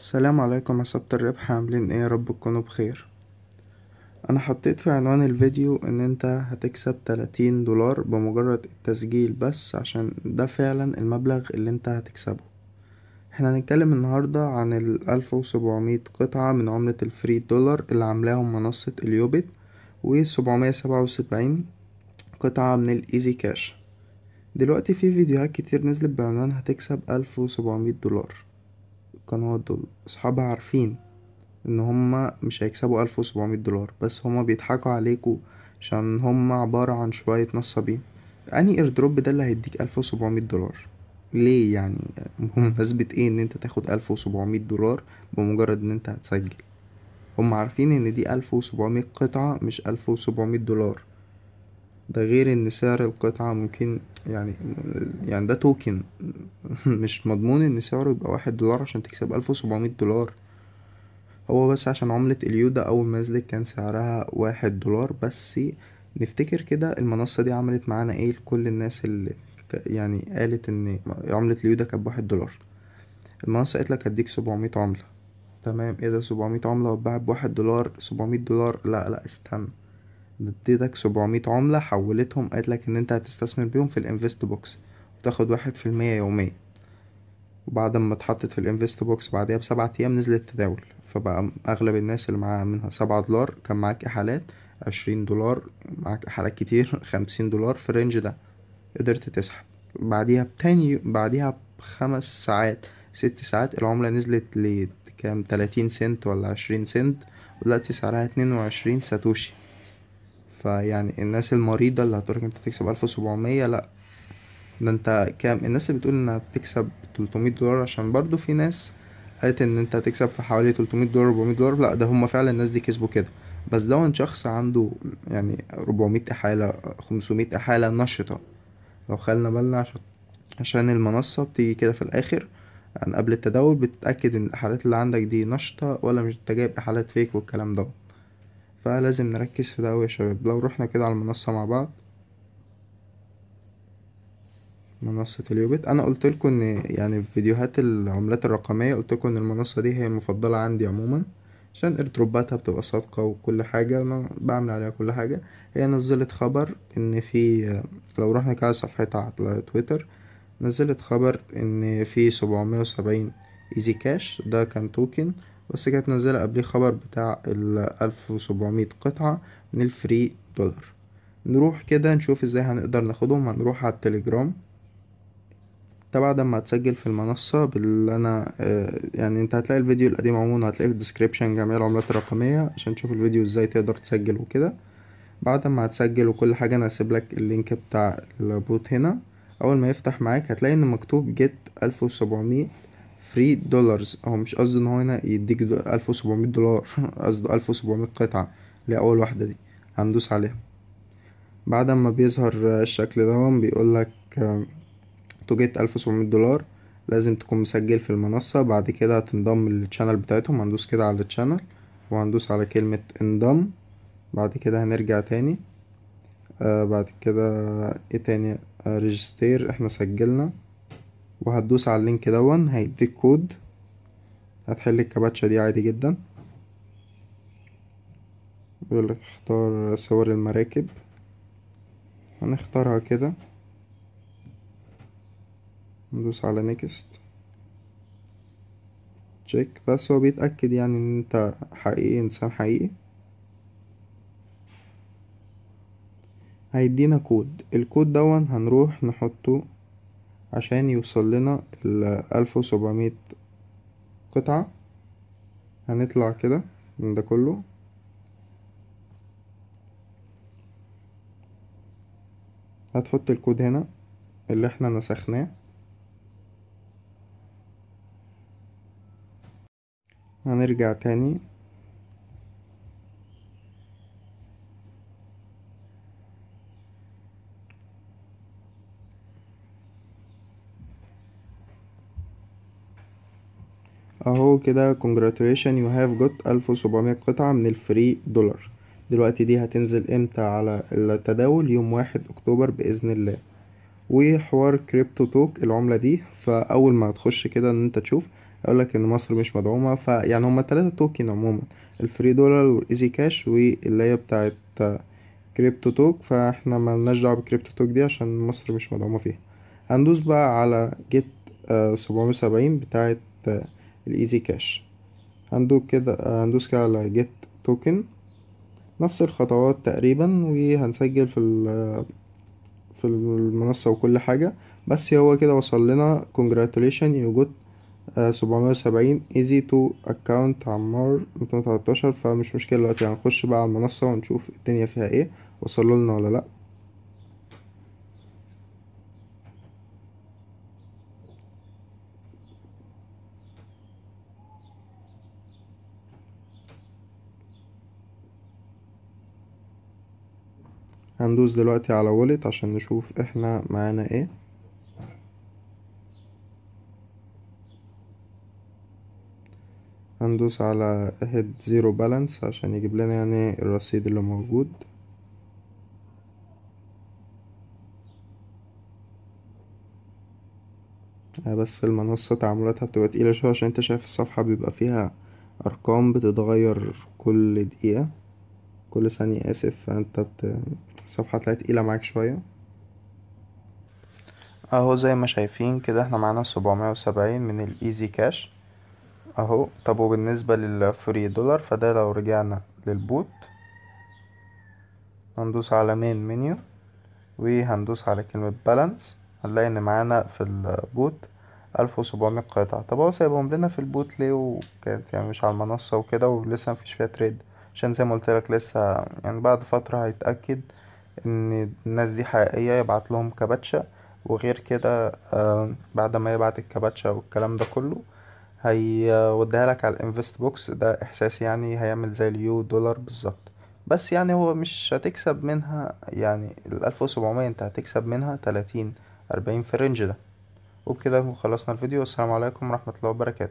السلام عليكم يا سبت الربح عاملين ايه يا رب تكونوا بخير انا حطيت في عنوان الفيديو ان انت هتكسب 30 دولار بمجرد التسجيل بس عشان ده فعلا المبلغ اللي انت هتكسبه احنا هنتكلم النهاردة عن ال 1700 قطعة من عملة الفري دولار اللي عاملاهم منصة اليوبيت و 777 قطعة من الايزي كاش دلوقتي في فيديوهات كتير نزلت بعنوان هتكسب 1700 دولار القنوات دول أصحابها عارفين إن هما مش هيكسبوا ألف وسبعمية دولار بس هما بيضحكوا عليكوا عشان هما عبارة عن شوية نصابين أنهي ايردروب ده اللي هيديك ألف وسبعمية دولار ليه يعني بمناسبة ايه ان انت تاخد ألف وسبعمية دولار بمجرد ان انت هتسجل هما عارفين ان دي ألف وسبعمية قطعة مش ألف وسبعمية دولار ده غير ان سعر القطعة ممكن يعني يعني ده توكن مش مضمون ان سعره يبقى واحد دولار عشان تكسب الف وسبعمية دولار هو بس عشان عملة اليودا اول ما نزلت كان سعرها واحد دولار بس نفتكر كده المنصة دي عملت معانا ايه لكل الناس اللي يعني قالت ان عملة اليودا كانت بواحد دولار المنصة قالت لك هديك سبعمية عملة تمام ايه ده سبعمية عملة واتباعت بواحد دولار سبعمية دولار لا لا استنى اديتك 700 عملة حولتهم قالتلك ان انت هتستثمر بيهم في الانفست بوكس وتاخد واحد في المية يوميا وبعد ما اتحطت في الانفست بوكس بعدها بسبعة ايام نزل التداول فبقى اغلب الناس اللي معاها منها سبعة دولار كان معاك احالات عشرين دولار معاك احالات كتير خمسين دولار في الرينج ده قدرت تسحب بعديها بتاني بعديها بخمس ساعات ست ساعات العملة نزلت لكام تلاتين سنت ولا عشرين سنت ودلوقتي سعرها اتنين وعشرين ساتوشي فيعني الناس المريضة اللي هتقولك انت تكسب ألف وسبعمية لأ ده انت كام الناس اللي بتقول انها بتكسب تلتمية دولار عشان برضو في ناس قالت ان انت هتكسب في حوالي تلتمية دولار ربعمية دولار لأ ده هما فعلا الناس دي كسبوا كده بس ده شخص عنده يعني ربعمية إحالة خمسمية إحالة نشطة لو خلنا بالنا عشان عشان المنصة بتيجي كده في الآخر يعني قبل التداول بتتأكد ان الإحالات اللي عندك دي نشطة ولا مش انت جايب إحالات فيك والكلام ده فلازم نركز في ده يا شباب لو رحنا كده على المنصة مع بعض منصة اليوبيت أنا لكم إن يعني في فيديوهات العملات الرقمية لكم إن المنصة دي هي المفضلة عندي عموما عشان ارتروباتها بتبقى صادقة وكل حاجة أنا بعمل عليها كل حاجة هي نزلت خبر إن في لو رحنا كده صفحتها على تويتر نزلت خبر إن في سبعمية وسبعين إيزي كاش ده كان توكن بس كانت نازلة قبليه خبر بتاع الألف وسبعمية قطعة من الفري دولار نروح كده نشوف ازاي هنقدر ناخدهم هنروح على التليجرام ده بعد ما هتسجل في المنصة باللي انا آه، يعني انت هتلاقي الفيديو القديم عموما هتلاقيه في الديسكريبشن جميع العملات الرقمية عشان تشوف الفيديو ازاي تقدر تسجل وكده بعد ما هتسجل وكل حاجة انا هسيبلك اللينك بتاع البوت هنا اول ما يفتح معاك هتلاقي ان مكتوب جيت 1700 فري دولارز هو مش قصده ان هو هنا يديك ألف وسبعمية دولار قصده ألف وسبعمية قطعة اللي أول واحدة دي هندوس عليها بعد ما بيظهر الشكل ده بيقولك تو جيت ألف وسبعمية دولار لازم تكون مسجل في المنصة بعد كده هتنضم للشانل بتاعتهم هندوس كده على الشانل وهندوس على كلمة انضم بعد كده هنرجع تاني آه بعد كده ايه تاني آه ريجستير احنا سجلنا وهتدوس على اللينك دون هيديك كود هتحل الكباتشة دي عادي جدا يقولك اختار صور المراكب هنختارها كده ندوس على نيكست تشيك بس هو بيتأكد يعني ان انت حقيقي انسان حقيقي هيدينا كود الكود دون هنروح نحطه عشان يوصل لنا الألف وسبعمية قطعة هنطلع كده من ده كله هتحط الكود هنا اللي احنا نسخناه هنرجع تاني اهو كده congratulations you have got 1700 قطعة من الفري دولار دلوقتي دي هتنزل امتى على التداول يوم واحد اكتوبر باذن الله وحوار كريبتو توك العملة دي فاول ما هتخش كده ان انت تشوف يقولك ان مصر مش مدعومة فيعني هما تلاتة توكن عموما الفري دولار والايزي كاش واللي هي بتاعت كريبتو توك فاحنا ملناش دعوة بكريبتو توك دي عشان مصر مش مدعومة فيها هندوس بقى على جيت آه، سبعمية وسبعين بتاعت آه، الايزي كاش هندوس كده هندوس كده على جيت توكن نفس الخطوات تقريبا وهنسجل في في المنصة وكل حاجة بس هو كده وصل لنا كونجراتوليشن يو جوت 770 ايزي تو اكونت عمار 213 فمش مشكلة دلوقتي هنخش بقى على المنصة ونشوف الدنيا فيها ايه وصلوا لنا ولا لأ هندوس دلوقتي على wallet عشان نشوف احنا معانا ايه هندوس على هيد زيرو بالانس عشان يجيب لنا يعني الرصيد اللي موجود آه، بس المنصة تعاملاتها بتبقى تقيلة شوية عشان انت شايف الصفحة بيبقى فيها أرقام بتتغير كل دقيقة كل ثانية آسف فانت بت... الصفحة طلعت تقيلة معاك شوية اهو زي ما شايفين كده احنا معانا سبعمية وسبعين من الايزي كاش اهو طب وبالنسبة للفري دولار فده لو رجعنا للبوت هندوس على مين منيو وهندوس على كلمة بالانس هنلاقي ان معانا في البوت ألف وسبعمية قطعة طب هو سايبهم لنا في البوت ليه وكانت يعني مش على المنصة وكده ولسه مفيش فيها تريد عشان زي ما قلت لك لسه يعني بعد فترة هيتأكد ان الناس دي حقيقية يبعت لهم كباتشة وغير كده آه، بعد ما يبعت الكباتشة والكلام ده كله هيوديها لك على الانفست بوكس ده احساس يعني هيعمل زي اليو دولار بالظبط بس يعني هو مش هتكسب منها يعني الألف وسبعمية انت هتكسب منها تلاتين أربعين في الرينج ده وبكده نكون خلصنا الفيديو والسلام عليكم ورحمة الله وبركاته